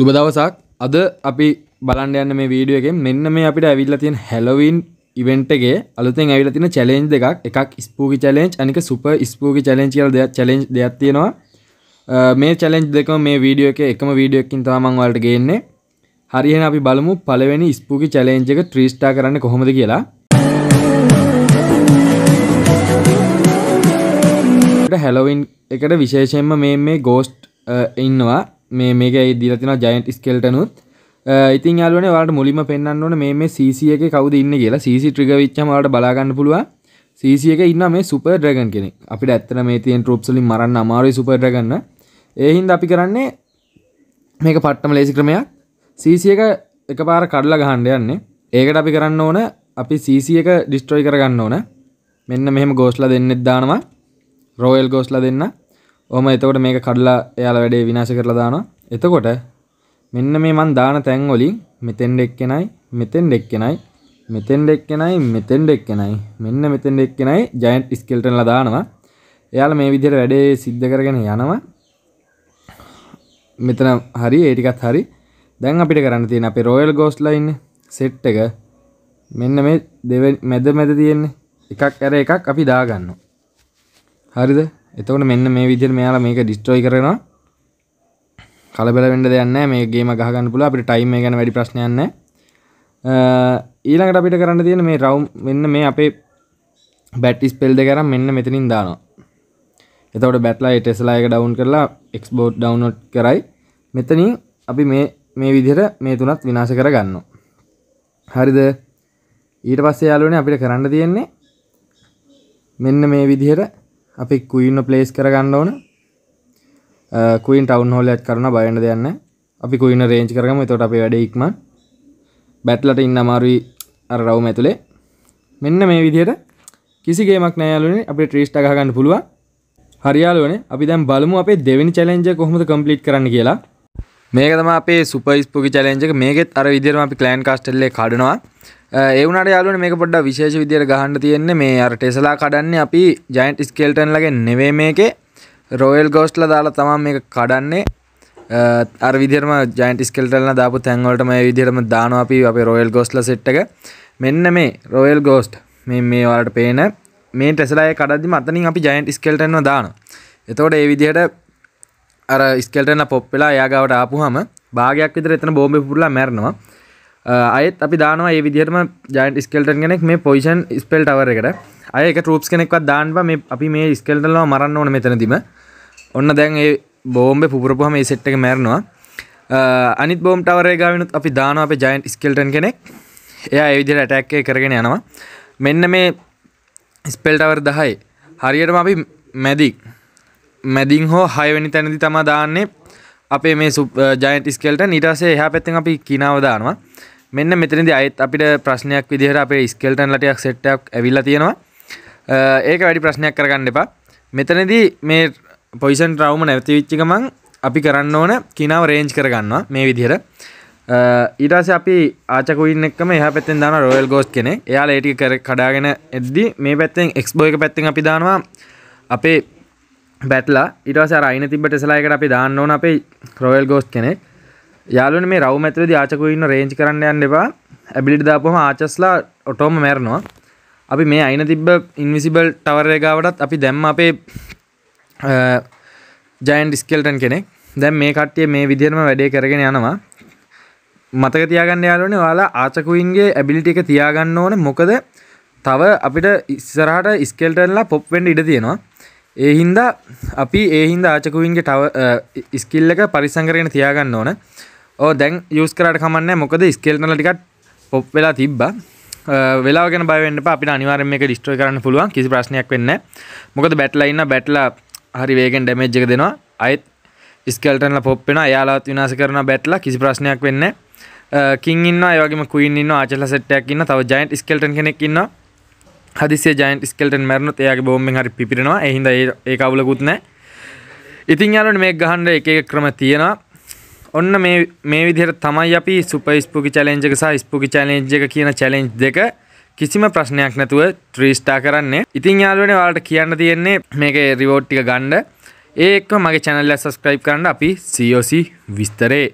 සුබ දවසක් අද අපි බලන්න යන්න මේ වීඩියෝ එකෙන් මෙන්න මේ අපිට ඇවිල්ලා තියෙන හැලොවීන් ඉවෙන්ට් එකේ අලුතෙන් ඇවිල්ලා තියෙන චැලෙන්ජ් දෙකක් එකක් ස්පූකි චැලෙන්ජ් අනික සුපර් ස්පූකි චැලෙන්ජ් කියලා දෙයක් චැලෙන්ජ් දෙයක් තියෙනවා මේ චැලෙන්ජ් දෙකම මේ වීඩියෝ එකේ එකම වීඩියෝ එකකින් තමයි මම ඔයාලට ගේන්නේ හරි එහෙනම් අපි බලමු පළවෙනි ස්පූකි චැලෙන්ජ් එක 3 ස්ටාර් කරන්න කොහොමද කියලා හැලොවීන් එකට විශේෂයෙන්ම මේ මේ ගෝස්ට් ඉන්නවා මේ මේක ඉදිලතින ජයන්ට ස්කෙල්ටනුත් ඉතින් යාලුවන වාට මුලිම පෙන්න්න ඕන මේ සීසිය එක කවුද ඉන්න කියලා සීසි ට්‍රිග විච්චම වාට බලාගන්න පුළුව සීසිය එක ඉන්න මේ සුප ඩ්‍රගන් කෙනෙ අපිට ඇත්තන මේ තියෙන් ටෝප්සලින් මරන්න අමාරුයි සුපඩගන්න ඒහින්ද අපි කරන්නේ මේක පට්ටම ලේසි ක්‍රමයක් සීසිය එක එක පාර කඩලා ගහන්ඩ යන්නේ ඒකට අපි කරන්න ඕන අපි සීසිය එක ඩිස්ට්‍රෝයි කරගන්න ඕන මෙන්න මෙහෙම ගෝස්ලා දෙන්නෙත් දානවා රෝයල් ගෝස්ලා දෙන්න ඕම එතකොට මේක කඩලා එයාලා වැඩේ විනාශ කරලා දානවා. එතකොට මෙන්න මේ මන් දාන තැන් වලින් මෙතෙන්ඩ එක්කෙනයි මෙතෙන්ඩ එක්කෙනයි මෙතෙන්ඩ එක්කෙනයි මෙතෙන්ඩ එක්කෙනයි මෙන්න මෙතෙන්ඩ එක්කෙනයි ජයන්ට් ස්කෙල්ටන්ලා දානවා. එයාලා මේ විදිහට වැඩේ සිද්ධ කරගෙන යනවා. මෙතන හරි ඒ ටිකත් හරි. දැන් අපිට කරන්න තියෙන අපේ රොයල් ගෝස්ට්ලා ඉන්නේ සෙට් එක. මෙන්න මේ මැද මැද තියෙන්නේ. එකක් ඇර එකක් අපි දාගන්නවා. හරිද? එතකොට මෙන්න මේ විදිහට මෙයාලා මේක ඩිස්ට්‍රොයි කරනවා කලබල වෙන්න දෙයක් නැහැ මේ ගේම ගහ ගන්න පුළුවන් අපිට ටයිම් එක ගැන වැඩි ප්‍රශ්නයක් නැහැ ඊළඟට අපිට කරන්න තියෙන මේ රවුම් මෙන්න මේ අපේ බැට් ස්පෙල් දෙක අරන් මෙන්න මෙතනින් දානවා එතකොට බැට්ලා ඒ ටෙස්ලා එක ඩවුන් කරලා එක්ස්පෝට් ඩවුන්ලෝඩ් කරයි මෙතනින් අපි මේ මේ විදිහට මේ තුනත් විනාශ කරගන්නවා හරිද ඊට පස්සේ යාළුවනේ අපිට කරන්න තියෙන්නේ මෙන්න මේ විදිහට අපි කුයින්න ප්ලේස් කරගන්න ඕන කුයින් ටවන් හෝල් ඇත් කරන බයන්න දෙයන්න අපි කුයින්න රේජ් කරගම තොට අපි වැඩ ඉක්ම බැට්ලට ඉන්න අමාරුයි අර රවුම ඇතුළේ මෙන්න මේ විදියට කිසිගේමක් නෑලුනේ අපි ට්‍රීස්ට ගහගන්න පුළුව හරියාලුවන අපි දැම් බලමු අපේ දෙවිනි චලෙන්ජ කොහොමද කම්පලිට් කරන්න කියලා මේකතම අපේ සුපයිස්පුකි චලෙන්ජක මේකෙත් අර විදිරම අපි කලෑන් කාස්ටල්ලේ කඩනවා ඒවනට යාලුවන මේක පොඩ්ඩ විශේෂ විදියට ගහන්න තියෙන්නේ මේ අර ටෙසලා කඩන්නේ අපි ජයින්ට් ස්කේල්ටන් ලගේ නෙවේ මේකේ රෝයල් ගෝස්ට්ල දාලා තමන් මේක කඩන්නේ අර විදිරම ජයින්ට ස්කෙල්ටල්න දාපු තැන්වලට මේ විදිරම දාන අපි අපේ රොයල් ගෝස්ට්ල සෙට්ටක මෙන්න මේ රොයල් ගෝස්ට් මේ මේ වලට පේන මේ ටෙසලාය කඩද්දිම අතනින් අපි ජයින්ට් ස්කෙල්ටන්ව දාන එතකොට ඒ විදිහට අර ස්කෙල්ටන්න පොප් වෙලා යාගාවට ආපුහම භාගයක් විතර එතන බෝම්බ පුරලා මැරනවා අයත් අපි දානවා ඒ විදිහටම ජයින්ට ස්කෙල්ටන් කෙනෙක් මේ පොයිෂන් ස්පෙල් ටවර් එකට අය එක ටරූප්ස් කෙනෙක්වත් දාන්නවා මේ අපි මේ ස්කෙල්ටන්ලව මරන්න ඕන මෙතනදිම ඔන්න දැන් ඒ බෝම්බ පුරපුහම මේ සෙට් එක මැරනවා අනිත් බෝම් ටවරේ ගාවිනුත් අපි දානවා අපේ ජයින්ට් ස්කෙල්ටන් කෙනෙක් එයා ඒ විදිහට ඇටැක් එක කරගෙන යනවා මෙන්න මේ ස්පෙල් ටවර් 10යි හරියටම අපි මැදි මැදින් හෝ 6 වෙනි තැනදී තමයි දාන්නේ අපේ මේ ජයන්ට ස්කෙල්ට නිටසේ එහ පැත්තෙන් අපි කිනාවදානවා මෙන්න මෙතනදි අයත් අපිට ප්‍රශ්නයක් විදිහට අපේ ස්කෙල්ටන් ලටයක් සෙට්ටක් ඇවිල්ලා තියෙනවා ඒක වැඩි ප්‍රශ්නයක් කරගන්න එපා මෙතනදී මේ පොයිසන් රවම නැතිවිච්චිකමං අපි කරන්න ඕන කිනාව රේන්ජ් කරගන්නවා මේ විදිහර ඊටස අපි ආචකුයින්නක්ම එහ පැත්තෙන් දාන රොයල් ගෝස්් කෙනෙ එයාලා ඒටි කර කඩාගෙන එද්දි මේ පැත්තෙන් එක්ස්බෝයක පැත්තෙන් අපි දානවා අපේ බැත්ලා ඉටවස අයින තිබට සලායකට අපි දාන්න ඕන අපේ රොයල් ගෝස් කෙනෙක් යාලුවන මේ රව් මැතරදි ආචකු ඉන්න රේංච් කරන්න යන්න එපා ඇබිලිට දාපුහම ආචස්ලා ඔටෝම මැරනවා අපි මේ අයින තිබ්බ ඉන්විසිබල් ටවර් එකවටත් අපි දැම්ම අපේ ජයන් ඩිස්කෙල්ටන් කෙනෙක් දැන් මේ කට්ටිය මේ විදිහටම වැඩේ කරගෙන යනවා මතක තියාගන්න යාලුවනේ ඔයාලා ආචකුයින්ගේ ඇබිලිටි එක තියාගන්න ඕනේ මොකද තව අපිට ඉස්සරහට ස්කෙල්ටන්ලා පොප් වෙන්න ඉඩ තියෙනවා ඒහින්දා අපි ඒහින්ද ආචකුවින්ගේ ටව ඉස්කිල්ල එක පරිසංකරගෙන තියාගන්න ඕන ඕ දැන් යස් කරට කමන්න මොකද ස්කෙල්නල ටිකත් පොප් වෙලා තිබ්බ වෙලාගෙන බවෙන්ට අපි අනිවාරම එක ඩිස්ට්‍රෝ කරන්න පුළුවන් කිසි ප්‍රශ්නයක් වෙන්න මොකද බැටලයින්න බැටලා හරි වේගෙන් ඩැමේජ්ජක දෙනවා අයත් ස්කල්ටනල පොප්පෙන යාලාත් විනාස කරන බැටලා කිසි ප්‍රශ්නයක් වෙන්න කින් ඉන්න වගේ කුයින්න ආචල සටයක් ඉන්න තව ජයින්ට ස්කල්ටන් කෙනෙක් ඉන්නවා හදිසේ ජයන්ට ස්කෙල්ටන් මැරනුත් එයාගේ බෝම්බෙන් හරි පිපිරෙනවා එහින්ද ඒ කවුලකුත් නැහැ ඉතින් යාළුවනේ මේක ගහන්න එක එක ක්‍රම තියෙනවා ඔන්න මේ මේ විදිහට තමයි අපි සුපර් ස්පූකි චැලෙන්ජ් එක සහ ස්පූකි චැලෙන්ජ් එක කියන චැලෙන්ජ් දෙක කිසිම ප්‍රශ්නයක් නැතුව ත්‍රීස්ටා කරන්නේ ඉතින් යාළුවනේ ඔයාලට කියන්න තියෙන්නේ මේකේ රිවෝඩ් ටික ගන්න ඒ එක්කම මගේ channel එක subscribe කරන්න අපි COC විස්තරේ